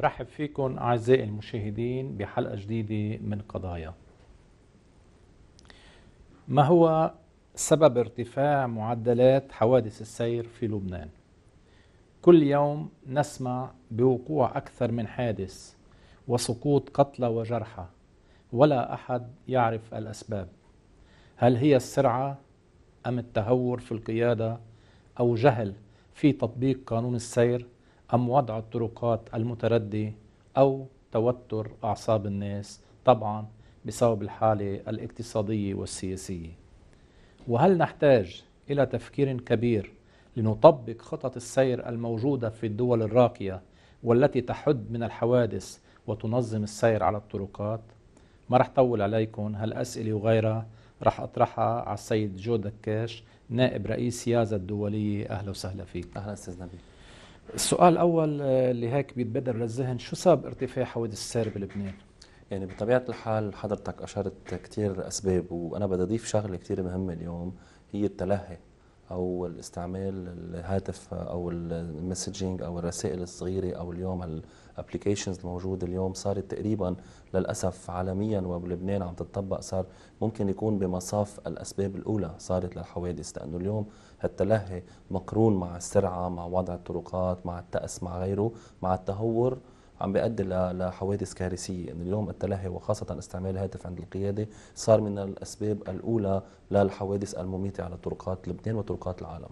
برحب فيكم أعزائي المشاهدين بحلقة جديدة من قضايا ما هو سبب ارتفاع معدلات حوادث السير في لبنان كل يوم نسمع بوقوع أكثر من حادث وسقوط قتلى وجرحى ولا أحد يعرف الأسباب هل هي السرعة أم التهور في القيادة أو جهل في تطبيق قانون السير أم وضع الطرقات المتردي أو توتر أعصاب الناس طبعا بسبب الحالة الاقتصادية والسياسية وهل نحتاج إلى تفكير كبير لنطبق خطط السير الموجودة في الدول الراقية والتي تحد من الحوادث وتنظم السير على الطرقات ما رح طول عليكم هالأسئلة وغيرها رح أطرحها على السيد جو دكاش نائب رئيس سيازة الدولية أهلا وسهلا فيك أهلا أستاذ نبيل السؤال الأول آه، اللي هيك بيتبادر للذهن شو سبب ارتفاع حوادث السير بلبنان؟ يعني بطبيعة الحال حضرتك أشرت كثير أسباب وأنا بدي أضيف شغلة كثير مهمة اليوم هي التلهي او الاستعمال الهاتف او المسجنج او الرسائل الصغيره او اليوم الابلكيشنز الموجوده اليوم صارت تقريبا للاسف عالميا وبلبنان عم تتطبق صار ممكن يكون بمصاف الاسباب الاولى صارت للحوادث لانه اليوم التلهي مقرون مع السرعه مع وضع الطرقات مع التأس مع غيره مع التهور عم بيؤدي لحوادث كارثيه انه اليوم التلهي وخاصه استعمال الهاتف عند القياده صار من الاسباب الاولى للحوادث المميته على طرقات لبنان وطرقات العالم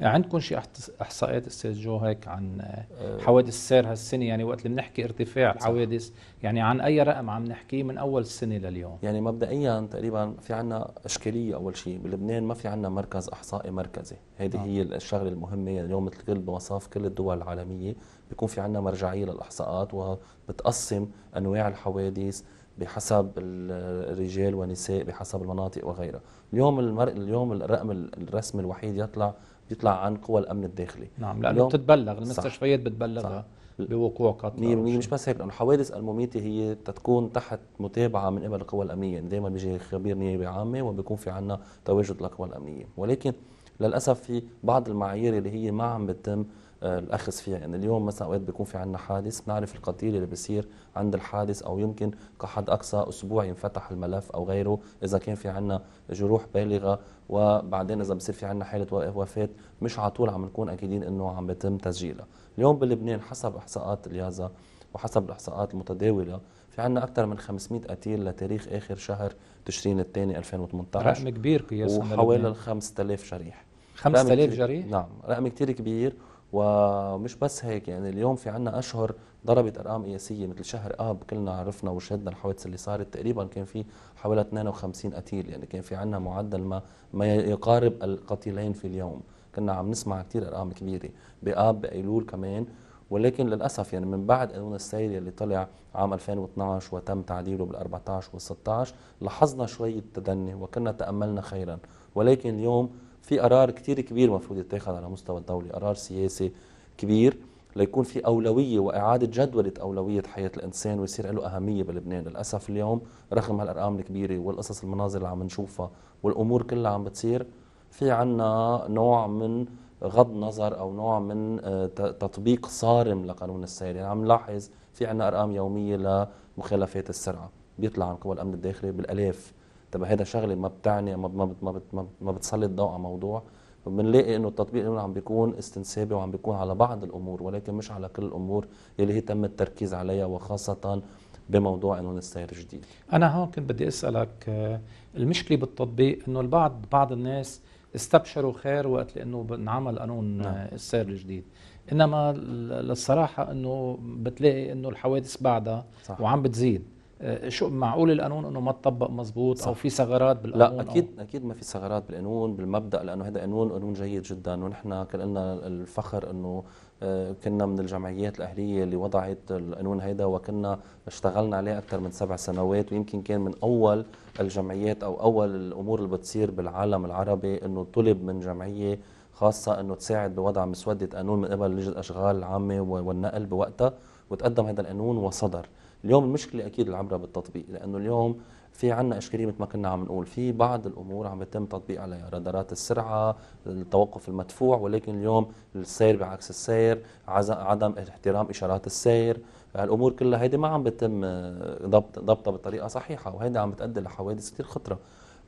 يعني عندكم شيء احصائيات استاذ جو هيك عن آه، آه، حوادث السير هالسنه يعني وقت اللي بنحكي ارتفاع الحوادث يعني عن اي رقم عم نحكي من اول السنه لليوم يعني مبدئيا تقريبا في عنا اشكاليه اول شيء بلبنان ما في عنا مركز احصائي مركزي هذه آه. هي الشغله المهمه يعني اليوم مثل كل بمصاف كل الدول العالميه بيكون في عندنا مرجعيه للاحصاءات وبتقسم انواع الحوادث بحسب الرجال والنساء بحسب المناطق وغيرها اليوم المر... اليوم الرقم الرسمي الوحيد يطلع بيطلع عن قوى الامن الداخلي نعم لانه اليوم... بتتبلغ المستشفيات بتبلغها بوقوع قتل 100% مش بس هيك لانه الحوادث المميته هي تتكون تحت متابعه من قبل القوى الامنيه يعني دائما بيجي خبير نيابه عامه وبيكون في عندنا تواجد للقوى الامنيه ولكن للاسف في بعض المعايير اللي هي ما عم بتتم آه، الاخذ فيها يعني اليوم مثلا اوقات بيكون في عندنا حادث نعرف القتيل اللي بيصير عند الحادث او يمكن كحد اقصى اسبوع ينفتح الملف او غيره اذا كان في عندنا جروح بالغه وبعدين اذا بصير في عندنا حاله وفاه مش على طول عم نكون اكيدين انه عم بيتم تسجيلها اليوم بلبنان حسب احصاءات اليازا وحسب الاحصاءات المتداوله في عندنا اكثر من 500 قتيل لتاريخ اخر شهر تشرين الثاني 2018 رقم كبير قياسا وحوالي 5000 شريح 5000 جريح نعم رقم كثير كبير ومش بس هيك يعني اليوم في عنا أشهر ضربت أرقام قياسية مثل شهر آب كلنا عرفنا وشهدنا الحوادث اللي صارت تقريبا كان في حوالي 52 قتيل يعني كان في عنا معدل ما, ما يقارب القتيلين في اليوم كنا عم نسمع كثير أرقام كبيرة بآب بأيلول كمان ولكن للأسف يعني من بعد قانون السير اللي طلع عام 2012 وتم تعديله بال14 وال16 لاحظنا شوية تدني وكنا تأملنا خيرا ولكن اليوم في قرار كتير كبير مفروض يتاخد على مستوى الدولة قرار سياسي كبير ليكون في أولوية وإعادة جدولة أولوية حياة الإنسان ويصير له أهمية بلبنان للأسف اليوم رغم هالأرقام الكبيرة والقصص المناظر اللي عم نشوفها والأمور كلها عم بتصير في عنا نوع من غض نظر أو نوع من آه، تطبيق صارم لقانون السير يعني عم نلاحظ في عنا أرقام يومية لمخالفات السرعة بيطلع عن قوى الأمن الداخلي بالألاف طب هذا شغله ما بتعني ما ما ما, ما بتسلط ضوء على موضوع بنلاقي انه التطبيق عم بيكون استنسابي وعم بيكون على بعض الامور ولكن مش على كل الامور اللي هي تم التركيز عليها وخاصه بموضوع انه السير جديد. انا هون كنت بدي اسالك آه، المشكله بالتطبيق انه البعض بعض الناس استبشروا خير وقت لانه انعمل قانون آه، نعم. السير الجديد انما للصراحه انه بتلاقي انه الحوادث بعدها صح. وعم بتزيد آه، شو معقول القانون انه ما تطبق مزبوط صح. او في ثغرات بالقانون لا اكيد أو... اكيد ما في ثغرات بالقانون بالمبدا لانه هذا قانون قانون جيد جدا ونحن كان لنا الفخر انه آه، كنا من الجمعيات الاهليه اللي وضعت القانون هيدا وكنا اشتغلنا عليه اكثر من سبع سنوات ويمكن كان من اول الجمعيات او اول الامور اللي بتصير بالعالم العربي انه طلب من جمعيه خاصه انه تساعد بوضع مسوده قانون من قبل لجنه الاشغال العامه والنقل بوقتها وتقدم هذا القانون وصدر اليوم المشكله اكيد العبره بالتطبيق لانه اليوم في عنا اشكاليه مثل ما كنا عم نقول في بعض الامور عم يتم تطبيق عليها رادارات السرعه التوقف المدفوع ولكن اليوم السير بعكس السير عدم احترام اشارات السير الامور كلها هيدي ما عم بتم آه، ضبط ضبطها بطريقه صحيحه وهيدي عم بتؤدي لحوادث كثير خطره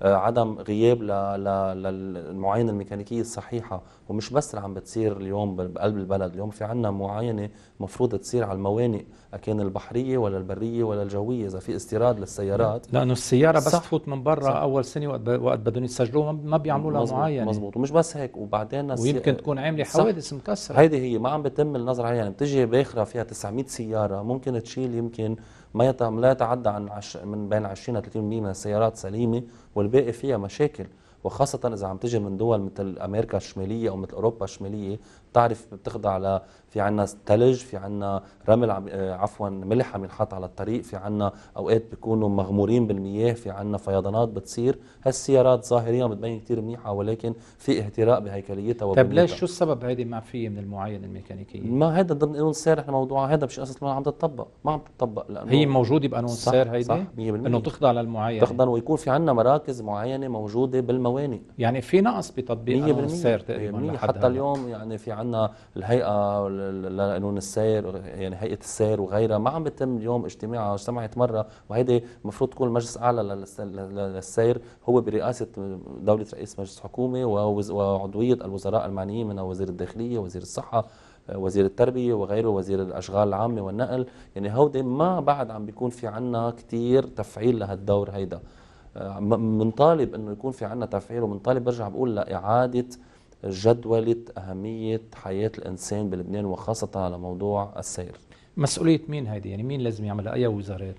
آه، عدم غياب للمعاينه الميكانيكيه الصحيحه ومش بس اللي عم بتصير اليوم بقلب البلد اليوم في عندنا معاينه مفروض تصير على الموانئ أكان البحريه ولا البريه ولا الجويه اذا في استيراد للسيارات لانه السياره بس صح. تفوت من برا اول سنه وقت وقت بدهم يسجلوها ما بيعملوا لها معاينه مزبوط ومش بس هيك وبعدين ويمكن تكون عامله حوادث مكسره هيدي هي ما عم بتم النظر عليها يعني بتجي باخره فيها 900 سياره ممكن تشيل يمكن ما لا يتعدى عن عش من بين 20 ل 30% من السيارات سليمه والباقي فيها مشاكل وخاصة إذا عم تجي من دول مثل أمريكا الشمالية أو مثل أوروبا الشمالية بتعرف بتخضع ل في عنا ثلج في عنا رمل آه، عفوا ملح عم ينحط على الطريق في عنا اوقات بيكونوا مغمورين بالمياه في عنا فيضانات بتصير هالسيارات ظاهريا بتبين كثير منيحه ولكن في اهتراء بهيكليتها وبنيتها طيب ليش شو السبب هيدي ما في من المعاينه الميكانيكيه ما هذا ضمن قانون السير احنا موضوع هذا مش اساس ما عم تطبق ما عم تطبق لانه هي موجوده بقانون السير هيدي صح 100% انه تخضع للمعاينه تخضع ويكون في عنا مراكز معينه موجوده بالموانئ يعني في نقص بتطبيق قانون السير تقريبا حتى اليوم يعني في عندنا الهيئه لقانون السير يعني هيئه السير وغيرها ما عم بتم اليوم اجتماعها اجتمعت مره وهيدي المفروض تكون المجلس الاعلى للسير هو برئاسه دوله رئيس مجلس حكومه وعضويه الوزراء المعنيين من وزير الداخليه وزير الصحه وزير التربية وغيره وزير الأشغال العامة والنقل يعني هودي ما بعد عم بيكون في عنا كتير تفعيل لهالدور هيدا آه، منطالب انه يكون في عنا تفعيل ومنطالب برجع بقول لإعادة جدولة أهمية حياة الإنسان بلبنان وخاصة على موضوع السير مسؤولية مين هيدي يعني مين لازم يعملها أي وزارات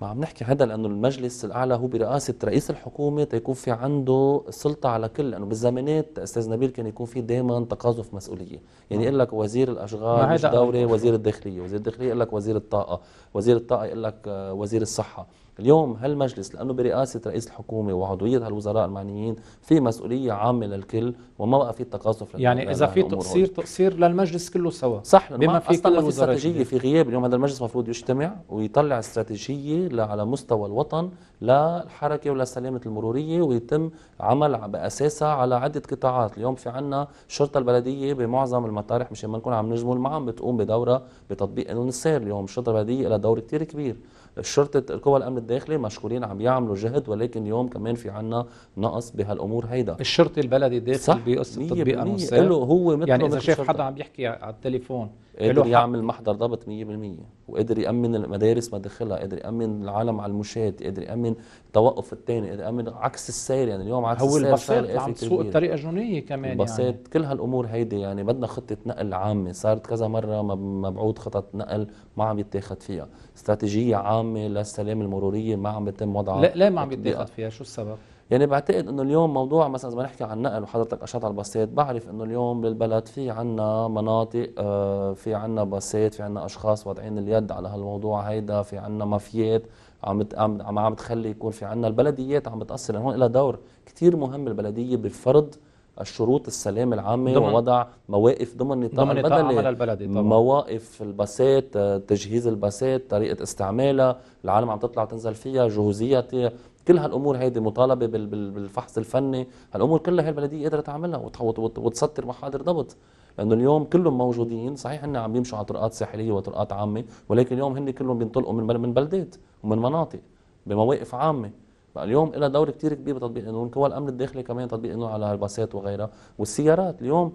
ما عم نحكي هذا لانه المجلس الاعلى هو برئاسه رئيس الحكومه تيكون في عنده سلطه على كل لانه بالزمانات استاذ نبيل كان يكون في دائما تقاذف مسؤوليه يعني نعم. يقول لك وزير الاشغال مش دوري وزير الداخليه وزير الداخليه يقول لك وزير الطاقه وزير الطاقه يقول لك آه، وزير الصحه اليوم هالمجلس لانه برئاسه رئيس الحكومه وعضويه هالوزراء المعنيين في مسؤوليه عامه للكل وما بقى في تقاصف يعني اذا في تقصير تقصير للمجلس كله سوا صح بما في كل الوزراء استراتيجيه في غياب اليوم هذا المجلس المفروض يجتمع ويطلع استراتيجيه على مستوى الوطن للحركه ولسلامه المروريه ويتم عمل باساسها على عده قطاعات اليوم في عنا الشرطه البلديه بمعظم المطارح مشان ما نكون عم نجمل معهم بتقوم بدورها بتطبيق قانون السير اليوم الشرطه البلديه لها دور كثير كبير شرطه القوى الامن الداخلي مشكورين عم يعملوا جهد ولكن اليوم كمان في عنا نقص بهالامور هيدا الشرطي البلدي الداخلي بقصه تطبيق قانون هو يعني اذا شاف حدا عم يحكي على التليفون قدر يعمل محضر ضبط 100% وقدر يامن المدارس مداخلها قدر يامن العالم على المشاة قدر يامن التوقف الثاني قدر يامن عكس السير يعني اليوم عكس هو السير هو إيه عم تسوق بطريقه جنونيه كمان يعني. الباصات يعني. كل هالامور هيدي يعني بدنا خطه نقل عامه صارت كذا مره مبعوث خطط نقل ما عم يتاخد فيها استراتيجيه عامه للسلام المروريه ما عم يتم وضعها لا ليه ما عم يتاخد فيها شو السبب يعني بعتقد انه اليوم موضوع مثلا اذا بنحكي عن نقل وحضرتك اشرت على الباصات بعرف انه اليوم بالبلد في عنا مناطق آه، في عنا باصات في عنا اشخاص واضعين اليد على هالموضوع هيدا في عنا مافيات عم عم عم تخلي يكون في عنا البلديات عم بتاثر يعني هون لها دور كثير مهم البلديه بفرض الشروط السلام العامة ووضع مواقف ضمن نطاق ضمن نطاق البلدي, طبعا. مواقف الباصات آه، تجهيز الباصات طريقة استعمالها العالم عم تطلع تنزل فيها جهوزية كل هالامور هيدي مطالبه بالفحص الفني هالامور كلها البلديه قدرت تعملها وتسطر محاضر ضبط لانه اليوم كلهم موجودين صحيح هن عم يمشوا على طرقات ساحليه وطرقات عامه ولكن اليوم هن كلهم بينطلقوا من من بلدات ومن مناطق بمواقف عامه بقى اليوم لها دور كثير كبير بتطبيق القانون كوا الامن الداخلي كمان تطبيق القانون على الباصات وغيرها والسيارات اليوم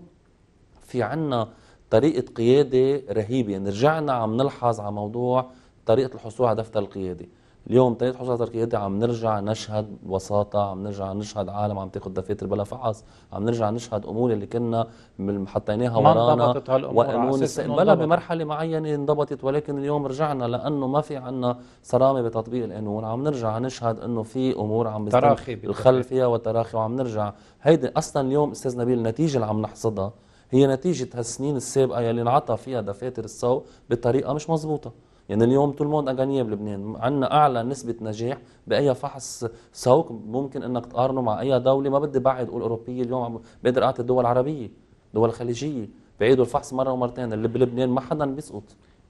في عنا طريقه قياده رهيبه يعني رجعنا عم نلحظ على موضوع طريقه الحصول على دفتر القياده اليوم تنهيت حصار تركي هدي عم نرجع نشهد وساطة عم نرجع نشهد عالم عم تاخذ دفاتر بلا فحص عم نرجع نشهد أمور اللي كنا حطيناها ورانا وأمور بلا بمرحلة معينة انضبطت ولكن اليوم رجعنا لأنه ما في عنا صرامة بتطبيق القانون عم نرجع نشهد أنه في أمور عم تراخي الخلفية فيها وعم نرجع هيدي أصلا اليوم أستاذ نبيل النتيجة اللي عم نحصدها هي نتيجة هالسنين السابقة اللي انعطى فيها دفاتر الصوت بطريقة مش مزبوطة يعني اليوم طول الموند اغنياء بلبنان عندنا اعلى نسبه نجاح باي فحص سوق ممكن انك تقارنه مع اي دوله ما بدي بعد اقول اوروبيه اليوم بقدر اعطي الدول العربيه دول خليجيه بعيدوا الفحص مره ومرتين اللي بلبنان ما حدا بيسقط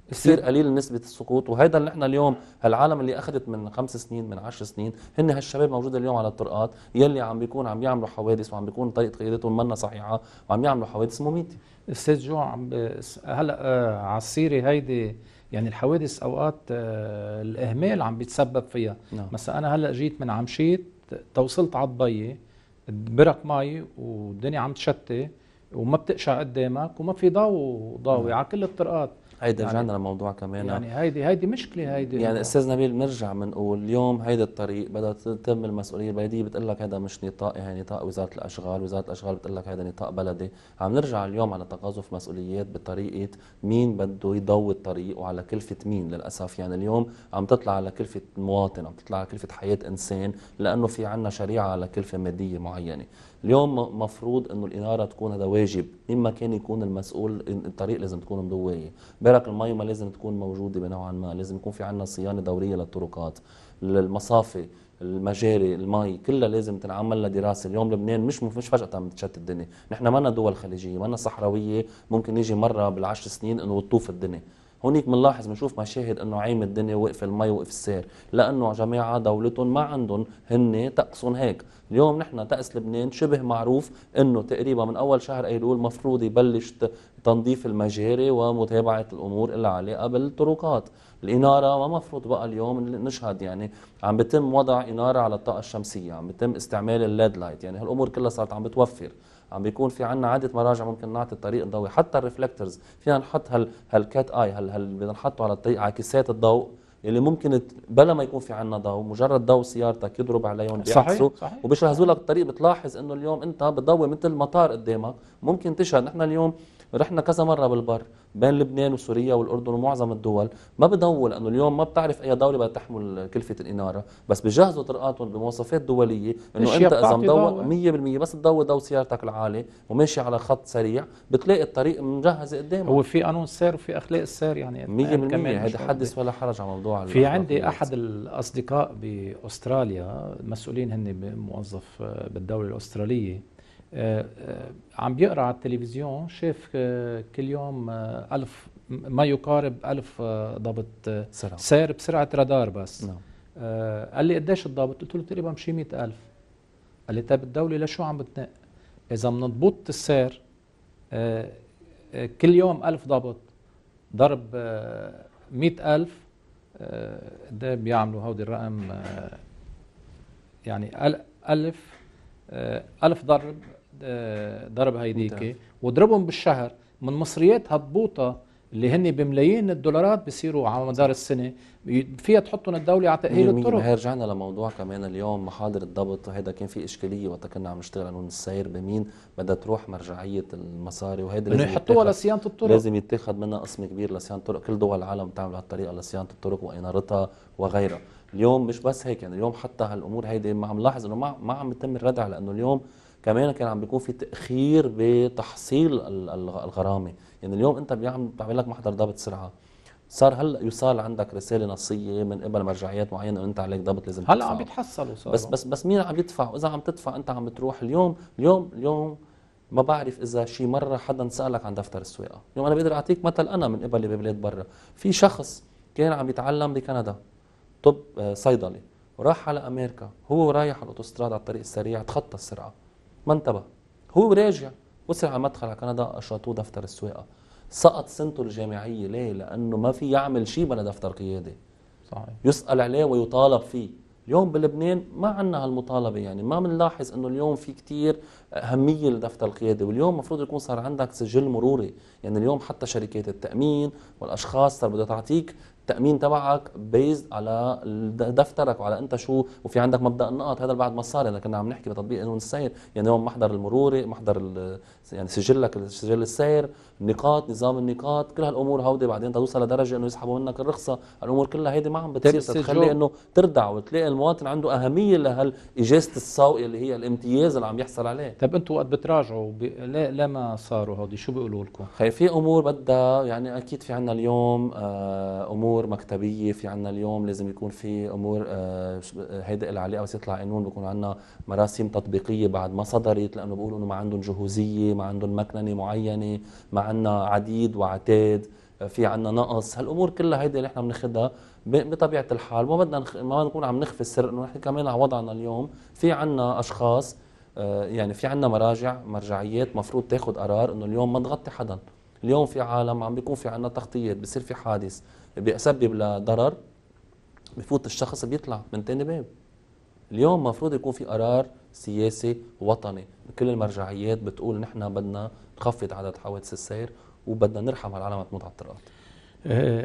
كثير قليل نسبة السقوط وهيدا اللي احنا اليوم هالعالم اللي اخذت من خمس سنين من عشر سنين هن هالشباب موجود اليوم على الطرقات يلي عم بيكون عم يعملوا حوادث وعم بيكون طريقة قيادتهم منا صحيحة وعم يعملوا حوادث مميتة استاذ جو عم هلا آه على السيرة هيدي يعني الحوادث اوقات آه، الاهمال عم بيتسبب فيها نعم. مثلا انا هلا جيت من عمشيت توصلت على الضيه برك مي والدنيا عم تشتي وما بتقشع قدامك وما في ضوء ضاوي نعم. على كل الطرقات هيدا يعني رجعنا لموضوع كمان يعني هيدي هيدي مشكله هيدي يعني استاذ نبيل بنرجع بنقول اليوم هيدا الطريق بدها تتم المسؤوليه البلديه بتقول لك هذا مش نطاقي يعني هي نطاق وزاره الاشغال، وزاره الاشغال بتقول لك هذا نطاق بلدي، عم نرجع اليوم على تقاذف مسؤوليات بطريقه مين بده يضوي الطريق وعلى كلفه مين للاسف يعني اليوم عم تطلع على كلفه مواطن، عم تطلع على كلفه حياه انسان لانه في عنا شريعه على كلفه ماديه معينه، اليوم مفروض انه الاناره تكون هذا واجب، ما كان يكون المسؤول الطريق لازم تكون مضويه، برك المي ما لازم تكون موجودة بنوعا ما لازم يكون في عندنا صيانة دورية للطرقات المصافي المجاري المي كلها لازم تنعمل لها دراسه اليوم لبنان مش مش فجاه عم تشتت الدنيا نحن ما دول خليجيه ما صحراويه ممكن يجي مره بالعشر سنين انه تطوف الدنيا هونيك بنلاحظ بنشوف مشاهد انه عايم الدنيا وقف المي وقف السير لانه جماعه دولتهم ما عندهم هن تقصن هيك اليوم نحن طقس لبنان شبه معروف انه تقريبا من اول شهر ايلول مفروض يبلش تنظيف المجاري ومتابعه الامور اللي علاقه بالطرقات الاناره ما مفروض بقى اليوم نشهد يعني عم بتم وضع اناره على الطاقه الشمسيه عم بتم استعمال الليد لايت يعني هالامور كلها صارت عم بتوفر عم بيكون في عنا عده مراجع ممكن نعطي الطريق الضوئي حتى الريفلكترز فينا نحط هال هالكات اي هال هال بدنا نحطه على الطريق عكسات الضوء اللي ممكن بلا ما يكون في عنا ضوء مجرد ضوء سيارتك يضرب عليهم بيعكسوا وبيشرحوا لك الطريق بتلاحظ انه اليوم انت بتضوي مثل مطار قدامك ممكن تشهد نحن اليوم رحنا كذا مره بالبر بين لبنان وسوريا والاردن ومعظم الدول ما بضووا لانه اليوم ما بتعرف اي دوله بدها تحمل كلفه الاناره بس بجهزوا طرقاتهم بمواصفات دوليه انه انت اذا مضوى 100% بس تضوي ضوء سيارتك العالي وماشي على خط سريع بتلاقي الطريق مجهزه قدامك هو في قانون سير وفي اخلاق السير يعني 100% هذا حدث ولا حرج على موضوع في عندي احد الاصدقاء باستراليا مسؤولين هن موظف بالدوله الاستراليه آه، آه، عم بيقرا على التلفزيون شاف آه، كل يوم ألف ما يقارب ألف ضابط سير بسرعة رادار بس نعم. قال لي قديش الضابط؟ قلت له تقريبا شي 100000 قال لي طيب الدولة لشو عم بتنق؟ إذا بنضبط السير كل يوم ألف ضابط ضرب 100000 قد ايه بيعملوا هودي الرقم يعني ألف ألف ضرب آه، ضرب هيديك واضربهم بالشهر من مصريات هبوطه اللي هن بملايين الدولارات بيصيروا على مدار السنه فيها تحطهم الدوله على تاهيل الطرق هي رجعنا لموضوع كمان اليوم محاضر الضبط هذا كان في اشكاليه وقت كنا عم نشتغل قانون السير بمين بدها تروح مرجعيه المصاري وهذا لازم يحطوها لصيانه الطرق لازم يتاخذ منها قسم كبير لصيانه الطرق كل دول العالم بتعمل هالطريقه لصيانه الطرق وانارتها وغيرها اليوم مش بس هيك يعني اليوم حتى هالامور هيدي ما عم لاحظ انه ما عم يتم الردع لانه اليوم كمان كان عم بيكون في تاخير بتحصيل الغرامه يعني اليوم انت بيعمل لك محضر ضبط سرعه صار هلا يصال عندك رساله نصيه من قبل مرجعيات معينه انت عليك ضبط لازم هلا عم بيتحصلوا صار بس بس بس مين عم يدفع واذا عم تدفع انت عم بتروح اليوم اليوم اليوم ما بعرف اذا شي مره حدا سالك عن دفتر السواقه اليوم انا بقدر اعطيك مثل انا من قبل ببلاد برا في شخص كان عم يتعلم بكندا طب آه، صيدلي وراح على امريكا هو رايح على الاوتوستراد على الطريق السريع تخطى السرعه ما انتبه هو راجع وصل على مدخل على كندا اشرطوه دفتر السواقه سقط سنته الجامعيه ليه؟ لانه ما في يعمل شيء بلا دفتر قيادي صحيح يسال عليه ويطالب فيه اليوم بلبنان ما عندنا هالمطالبه يعني ما بنلاحظ انه اليوم في كتير اهميه لدفتر القياده واليوم المفروض يكون صار عندك سجل مروري يعني اليوم حتى شركات التامين والاشخاص صار بدها تعطيك التامين تبعك بيزد على دفترك وعلى انت شو وفي عندك مبدا النقط هذا بعد ما صار يعني كنا عم نحكي بتطبيق قانون السير يعني يوم محضر المروري محضر يعني سجلك سجل السير النقاط نظام النقاط كل هالامور هودي بعدين توصل لدرجه انه يسحبوا منك الرخصه الامور كلها هيدي ما عم بتصير تخلي انه تردع وتلاقي المواطن عنده اهميه لهالاجازه السوق اللي هي الامتياز اللي عم يحصل عليه طيب انتم وقت بتراجعوا ليه ليه ما صاروا هودي شو بيقولوا لكم؟ خير في امور بدها يعني اكيد في عنا اليوم آه، امور مكتبيه في عنا اليوم لازم يكون في امور آه، هيدا اللي عليها بس يطلع قانون بكون عنا مراسم تطبيقيه بعد ما صدرت لانه بيقولوا انه ما عندهم جهوزيه ما عندهم مكننه معينه ما عنا عديد وعتاد في عنا نقص هالامور كلها هيدي اللي احنا بناخذها بطبيعه الحال ما بدنا نخ... ما نكون عم نخفي السر انه نحن كمان على وضعنا اليوم في عنا اشخاص آه، يعني في عندنا مراجع مرجعيات مفروض تاخذ قرار انه اليوم ما تغطي حدا اليوم في عالم عم بيكون في عندنا تغطيات بصير في حادث بيسبب لضرر بفوت الشخص بيطلع من تاني باب اليوم مفروض يكون في قرار سياسي وطني كل المرجعيات بتقول نحن بدنا نخفض عدد حوادث السير وبدنا نرحم على العالم تموت على الطرقات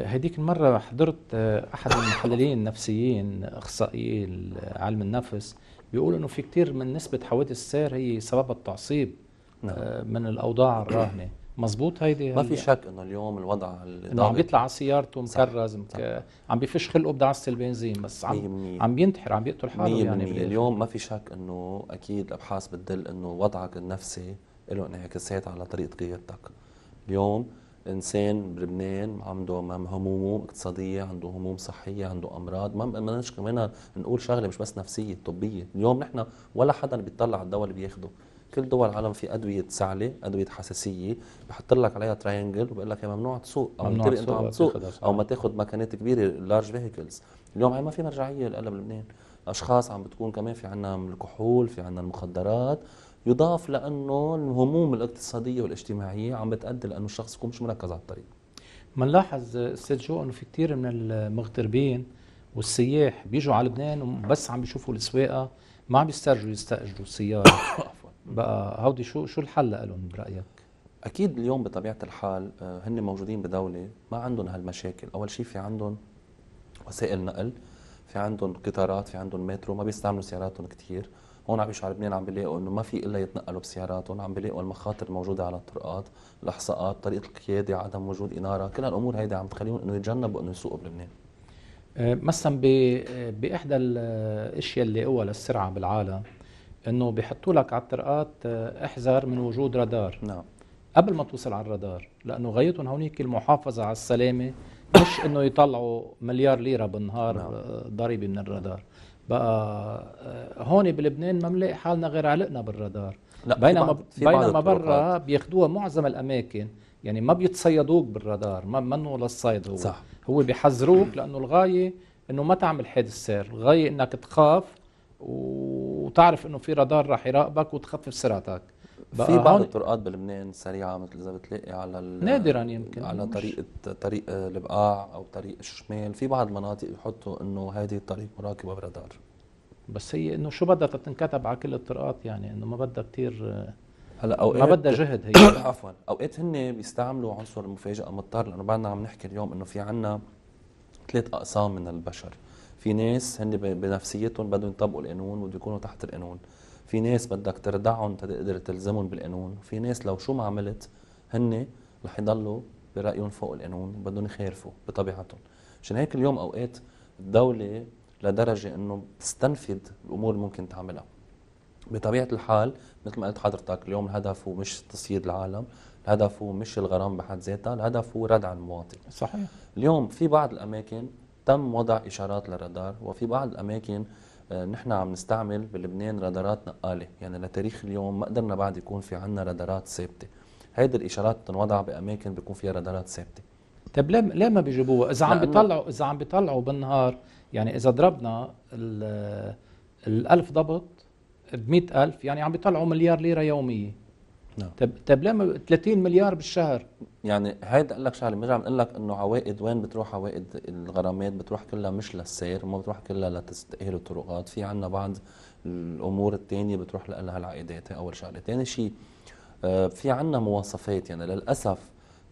هديك المرة حضرت آه، أحد المحللين النفسيين أخصائيين آه، علم النفس بيقول انه في كتير من نسبه حوادث السير هي سببها التعصيب نعم. آه، من الاوضاع الراهنه مزبوط هيدي ما في شك انه اليوم الوضع انه عم بيطلع على سيارته مكرز مك... عم بيفش خلقه بدعسه البنزين بس عم مية عم بينتحر عم بيقتل حاله مية يعني مية اليوم ما في شك انه اكيد الابحاث بتدل انه وضعك النفسي له انعكاسات على طريقه قيادتك اليوم انسان بلبنان عنده همومه اقتصاديه عنده هموم صحيه عنده امراض ما بدناش كمان نقول شغله مش بس نفسيه طبيه اليوم نحن ولا حدا بيطلع على الدواء اللي بياخده كل دول العالم في ادويه سعله ادويه حساسيه بحط لك عليها ترينجل وبقول لك يا ممنوع تسوق او ممنوع تسوق انت عم تسوق او ما تاخذ مكانات كبيره لارج فيهيكلز اليوم ما في مرجعيه لقلب لبنان اشخاص عم بتكون كمان في عنا الكحول في عنا المخدرات يضاف لانه الهموم الاقتصاديه والاجتماعيه عم بتؤدي لانه الشخص يكون مش مركز على الطريق بنلاحظ استاذ جو انه في كثير من المغتربين والسياح بيجوا على لبنان وبس عم بيشوفوا السواقه ما عم بيسترجوا يستاجروا سياره بقى هودي شو شو الحل لهم برايك؟ اكيد اليوم بطبيعه الحال آه، هن موجودين بدوله ما عندهم هالمشاكل، اول شيء في عندهم وسائل نقل، في عندهم قطارات، في عندهم مترو، ما بيستعملوا سياراتهم كثير، هون عم يشعر لبنان عم بيلاقوا انه ما في الا يتنقلوا بسياراتهم عم بيلاقوا المخاطر الموجوده على الطرقات الاحصاءات طريقه القياده عدم وجود اناره كل هالامور هيدي عم تخليهم انه يتجنبوا انه يسوقوا بلبنان أه، مثلا باحدى الاشياء اللي قوى للسرعه بالعالم انه بيحطوا لك على الطرقات أه، احذر من وجود رادار نعم قبل ما توصل على الرادار لانه غايتهم هونيك المحافظه على السلامه مش انه يطلعوا مليار ليره بالنهار نعم. أه، ضريبه من الرادار بقى آه، هون بلبنان ما بنلاقي حالنا غير علقنا بالرادار لا بينما بينما برا بياخذوها معظم الاماكن يعني ما بيتصيدوك بالرادار ما منه للصيد هو صح. هو بيحذروك لانه الغايه انه ما تعمل حادث سير الغايه انك تخاف وتعرف انه في رادار راح يراقبك وتخفف سرعتك في بعض الطرقات بلبنان سريعه مثل اذا بتلاقي على نادرا يمكن على طريق طريق البقاع او طريق الشمال في بعض المناطق بحطوا انه هذه الطريق مراقبه برادار بس هي انه شو بدها تنكتب على كل الطرقات يعني انه ما بدها كثير هلا اوقات ما بدها جهد هي عفوا اوقات هن بيستعملوا عنصر المفاجاه مضطر لانه بعدنا عم نحكي اليوم انه في عنا ثلاث اقسام من البشر في ناس هن بنفسيتهم بدهم يطبقوا القانون وبدهم يكونوا تحت القانون في ناس بدك تردعهم تقدر تلزمهم بالقانون في ناس لو شو ما عملت هن رح يضلوا برايهم فوق القانون بدهم يخالفوا بطبيعتهم عشان هيك اليوم اوقات الدوله لدرجه انه بتستنفذ الامور اللي ممكن تعملها بطبيعه الحال مثل ما قلت حضرتك اليوم الهدف هو مش تصييد العالم الهدف هو مش الغرام بحد ذاتها الهدف هو ردع المواطن صحيح اليوم في بعض الاماكن تم وضع اشارات للرادار وفي بعض الاماكن آه، نحن عم نستعمل بلبنان رادارات نقاله يعني لتاريخ اليوم ما قدرنا بعد يكون في عنا رادارات ثابته هيدي الاشارات بتنوضع باماكن بيكون فيها رادارات ثابته طيب ليه ليه ما بيجيبوها اذا عم بيطلعوا اذا عم بيطلعوا بالنهار يعني اذا ضربنا ال 1000 ضبط ب 100000 يعني عم بيطلعوا مليار ليره يوميه نعم طب طب لما 30 مليار بالشهر يعني هيدا قال لك شغله بنرجع بنقول لك انه عوائد وين بتروح عوائد الغرامات بتروح كلها مش للسير ما بتروح كلها لتاهيل الطرقات في عندنا بعض الامور الثانيه بتروح لها العائدات اول شغله ثاني شيء آه، في عندنا مواصفات يعني للاسف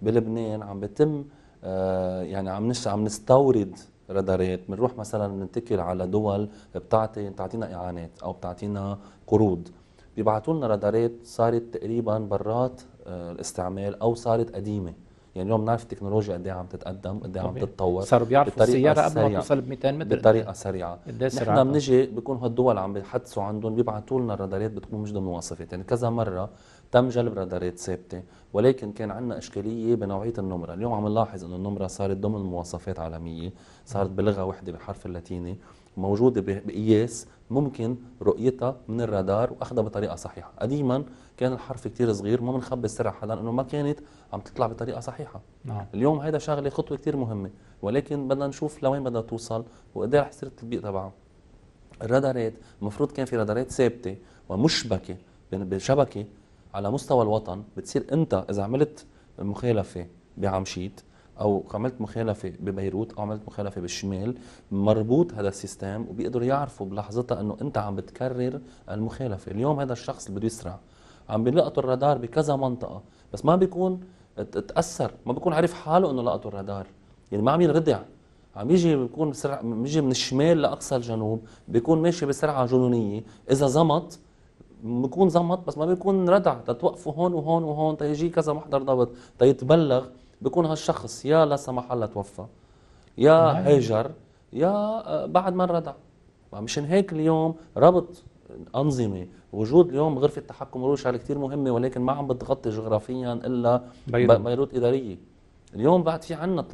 بلبنان عم بتم آه، يعني عم نش عم نستورد رادارات بنروح مثلا نتكل على دول بتعطي بتعطينا اعانات او بتعطينا قروض بيبعتوا لنا رادارات صارت تقريبا برات آه، الاستعمال او صارت قديمه يعني اليوم بنعرف التكنولوجيا قد ايه عم تتقدم قد ايه عم تتطور صاروا بيعرفوا السياره قبل ما توصل ب 200 متر بطريقه سريعه إيه نحن بنجي بيكون هالدول عم بيحدثوا عندهم بيبعتوا لنا الرادارات بتكون مش ضمن مواصفات يعني كذا مره تم جلب رادارات ثابته ولكن كان عندنا اشكاليه بنوعيه النمره اليوم عم نلاحظ انه النمره صارت ضمن مواصفات عالميه صارت بلغه واحده بحرف اللاتيني موجوده بقياس ممكن رؤيتها من الرادار واخذها بطريقه صحيحه قديما كان الحرف كتير صغير ما بنخبي السرعه حدا لانه ما كانت عم تطلع بطريقه صحيحه نعم. اليوم هيدا شغله خطوه كتير مهمه ولكن بدنا نشوف لوين بدها توصل وقد رح يصير التطبيق تبعها الرادارات المفروض كان في رادارات ثابته ومشبكه بشبكه على مستوى الوطن بتصير انت اذا عملت مخالفه بعمشيت او عملت مخالفه ببيروت او عملت مخالفه بالشمال مربوط هذا السيستم وبيقدروا يعرفوا بلحظتها انه انت عم بتكرر المخالفه اليوم هذا الشخص اللي بده يسرع عم بيلقطوا الرادار بكذا منطقه بس ما بيكون تاثر ما بيكون عارف حاله انه لقطوا الرادار يعني ما عم ينردع عم يجي بيكون بسرعه بيجي من الشمال لاقصى الجنوب بيكون ماشي بسرعه جنونيه اذا زمط بيكون زمط بس ما بيكون ردع تتوقفوا هون وهون وهون تيجي كذا محضر ضبط تيتبلغ بكون هالشخص يا لا سمح الله توفى يا نعم. هاجر يا آه، بعد ما انردع مشان هيك اليوم ربط انظمه وجود اليوم غرفه تحكم روش على كثير مهمه ولكن ما عم بتغطي جغرافيا الا بيروت, بيروت اداريه اليوم بعد في عنا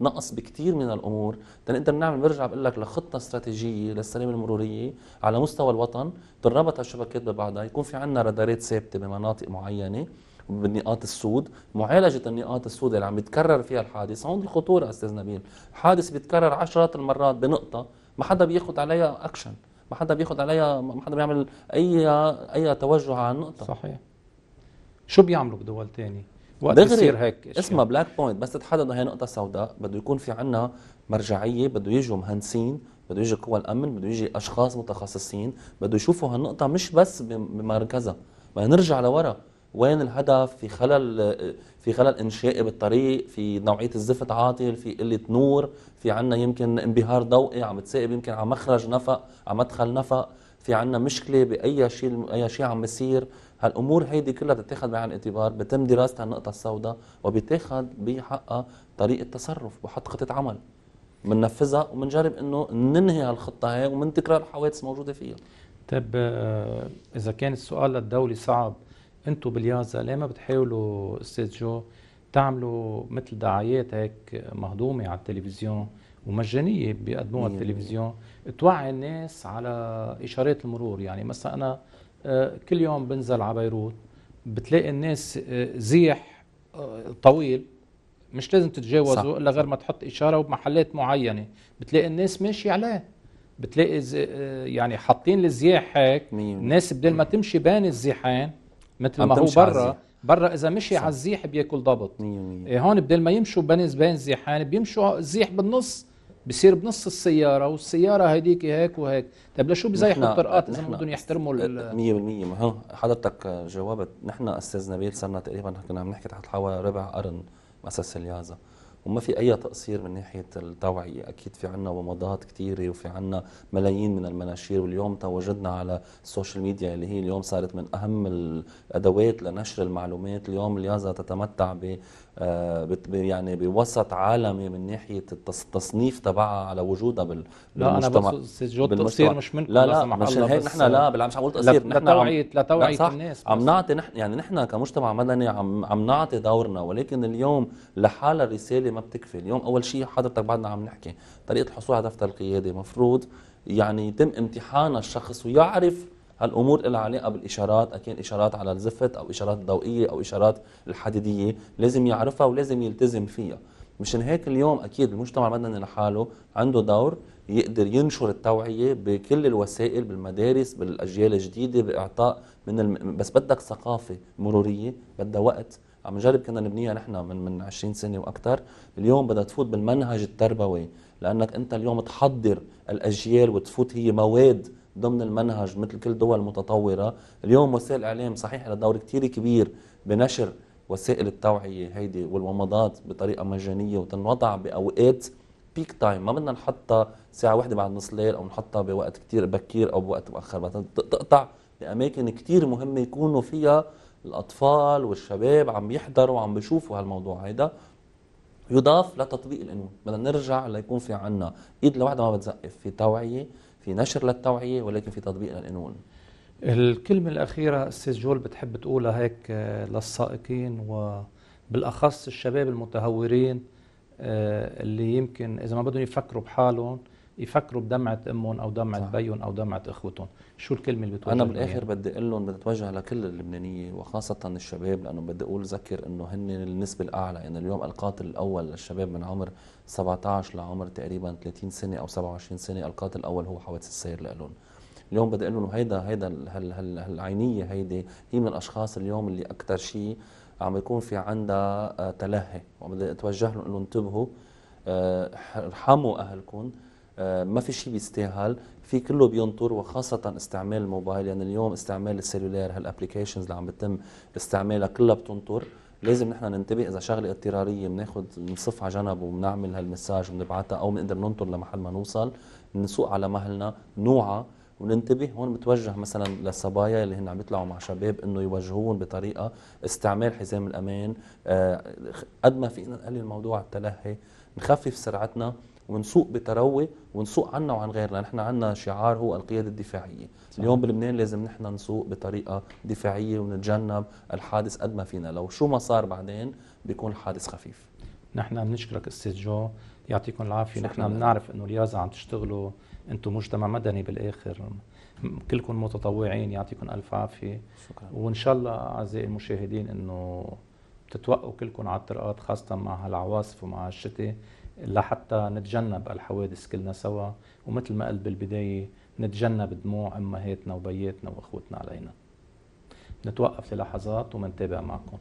نقص بكثير من الامور تنقدر نعمل برجع بقول لك لخطه استراتيجيه للسلامه المروريه على مستوى الوطن تنربط هالشبكات ببعضها يكون في عنا رادارات ثابته بمناطق معينه بالنقاط السود معالجه النقاط السود اللي عم يتكرر فيها الحادث هون الخطوره استاذ نبيل حادث بيتكرر عشرات المرات بنقطه ما حدا بياخذ عليها اكشن ما حدا بياخذ عليها ما حدا بيعمل اي اي توجه على النقطه صحيح شو بيعملوا بدول تاني وقت يصير هيك اشياء. اسمها بلاك بوينت بس تحدد هي نقطه سوداء بده يكون في عنا مرجعيه بده يجوا مهندسين بده يجي قوى الامن بده يجي اشخاص متخصصين بده يشوفوا هالنقطه مش بس بمركزها ما نرجع لورا وين الهدف في خلل في خلل انشائي بالطريق في نوعيه الزفت عاطل في قله نور في عنا يمكن انبهار ضوئي عم تسائب يمكن على مخرج نفق على مدخل نفق في عنا مشكله باي شيء اي شيء عم بيصير هالامور هيدي كلها بتتاخذ بعين الاعتبار بتم دراسه النقطه السوداء وبتاخذ بحقها طريقه تصرف بحط خطه عمل بننفذها وبنجرب انه ننهي هالخطه هي ومن تكرار حوادث موجوده فيها طيب آه، اذا كان السؤال للدوله صعب انتم باليازا ليه ما بتحاولوا استاذ جو تعملوا مثل دعايات هيك مهضومه على التلفزيون ومجانيه بيقدموها التلفزيون توعي الناس على اشارات المرور يعني مثلا انا آه، كل يوم بنزل على بيروت بتلاقي الناس آه، زيح آه، طويل مش لازم تتجاوزه الا غير ما تحط اشاره وبمحلات معينه بتلاقي الناس ماشيه عليه بتلاقي يعني حاطين الزياح هيك الناس بدل ما تمشي بين الزيحان مثل ما هو برا برا اذا مشي على الزيح بياكل ضبط إيه هون بدل ما يمشوا بنز بين زيحان بيمشوا زيح بالنص بصير بنص السياره والسياره هيديك هيك وهيك طيب لشو بزيحوا الطرقات اذا بدهم يحترموا 100% ما هو حضرتك جاوبت نحن استاذ نبيل صرنا تقريبا كنا عم نحكي تحت حوالي ربع قرن مؤسسه اليازا وما في أي تقصير من ناحية التوعية أكيد في عنا ومضات كثيرة وفي عنا ملايين من المناشير واليوم تواجدنا على السوشيال ميديا اللي هي اليوم صارت من أهم الأدوات لنشر المعلومات اليوم اليازا تتمتع آه، يعني بوسط عالمي من ناحيه التصنيف تبعها على وجودها بال لا بالمجتمع انا بس تصير مش منكم لا لا مشان هيك نحن لا مش عم بقول تصير نحن لتوعيه لتوعيه الناس عم نعطي نحن يعني نحن كمجتمع مدني عم عم نعطي دورنا ولكن اليوم لحالها رساله ما بتكفي اليوم اول شيء حضرتك بعدنا عم نحكي طريقه الحصول على دفتر القياده مفروض يعني يتم امتحان الشخص ويعرف هالامور لها علاقه بالاشارات اكيد اشارات على الزفت او اشارات ضوئيه او اشارات الحديديه لازم يعرفها ولازم يلتزم فيها مشان هيك اليوم اكيد المجتمع المدني لحاله عنده دور يقدر ينشر التوعيه بكل الوسائل بالمدارس بالاجيال الجديده باعطاء من الم... بس بدك ثقافه مروريه بدها وقت عم نجرب كنا نبنيها نحن من من 20 سنه واكثر اليوم بدها تفوت بالمنهج التربوي لانك انت اليوم تحضر الاجيال وتفوت هي مواد ضمن المنهج مثل كل دول متطورة اليوم وسائل الإعلام صحيح لها دور كتير كبير بنشر وسائل التوعية هيدي والومضات بطريقة مجانية وتنوضع بأوقات بيك تايم ما بدنا نحطها ساعة واحدة بعد نص ليل أو نحطها بوقت كتير بكير أو بوقت مؤخر تقطع بأماكن كتير مهمة يكونوا فيها الأطفال والشباب عم يحضروا وعم بيشوفوا هالموضوع هيدا يضاف لتطبيق القانون بدنا نرجع ليكون في عنا ايد لوحده ما بتزقف في توعيه في نشر للتوعية ولكن في تطبيق للقانون الكلمة الأخيرة أستاذ جول بتحب تقولها هيك آه، للسائقين وبالأخص الشباب المتهورين آه، اللي يمكن إذا ما بدهم يفكروا بحالهم يفكروا بدمعه امهم او دمعه بيهم او دمعه اخوتهم شو الكلمه اللي بتوجه انا بالاخر بدي اقول لهم بدي اتوجه لكل اللبنانيه وخاصه الشباب لانه بدي اقول ذكر انه هن النسبه الاعلى يعني اليوم القاتل الاول للشباب من عمر 17 لعمر تقريبا 30 سنه او 27 سنه القاتل الاول هو حوادث السير لألون اليوم بدي اقول لهم هيدا هيدا هال هال هالعينيه هيدي هي من الاشخاص اليوم اللي اكثر شيء عم يكون في عندها آه، تلهي وبدي اتوجه لهم انه انتبهوا آه، ارحموا اهلكم آه، ما في شيء بيستاهل في كله بينطر وخاصة استعمال الموبايل يعني اليوم استعمال السلولار هالابليكيشنز اللي عم بتم استعمالها كلها بتنطر لازم نحن ننتبه اذا شغله اضطراريه بناخذ بنصف على جنب وبنعمل هالمساج وبنبعتها او بنقدر ننطر لمحل ما نوصل نسوق على مهلنا نوعى وننتبه هون بتوجه مثلا للصبايا اللي هن عم يطلعوا مع شباب انه يوجهون بطريقه استعمال حزام الامان آه، قد ما فينا نقلل موضوع التلهي نخفف سرعتنا ونسوق بتروي ونسوق عنا وعن غيرنا نحن عنا شعار هو القيادة الدفاعية صح. اليوم بلبنان لازم نحن نسوق بطريقة دفاعية ونتجنب الحادث قد ما فينا لو شو ما صار بعدين بيكون الحادث خفيف نحن بنشكرك استاذ جو يعطيكم العافيه نحن بنعرف انه الرياضه عم تشتغلوا انتم مجتمع مدني بالاخر كلكم متطوعين يعطيكم الف عافيه شكرا وان شاء الله اعزائي المشاهدين انه تتوقوا كلكم على الطرقات خاصه مع هالعواصف ومع الشتاء لحتى نتجنب الحوادث كلنا سوا ومثل ما قلت بالبداية نتجنب دموع أمهاتنا وبياتنا وأخوتنا علينا نتوقف للحظات ومنتابع معكم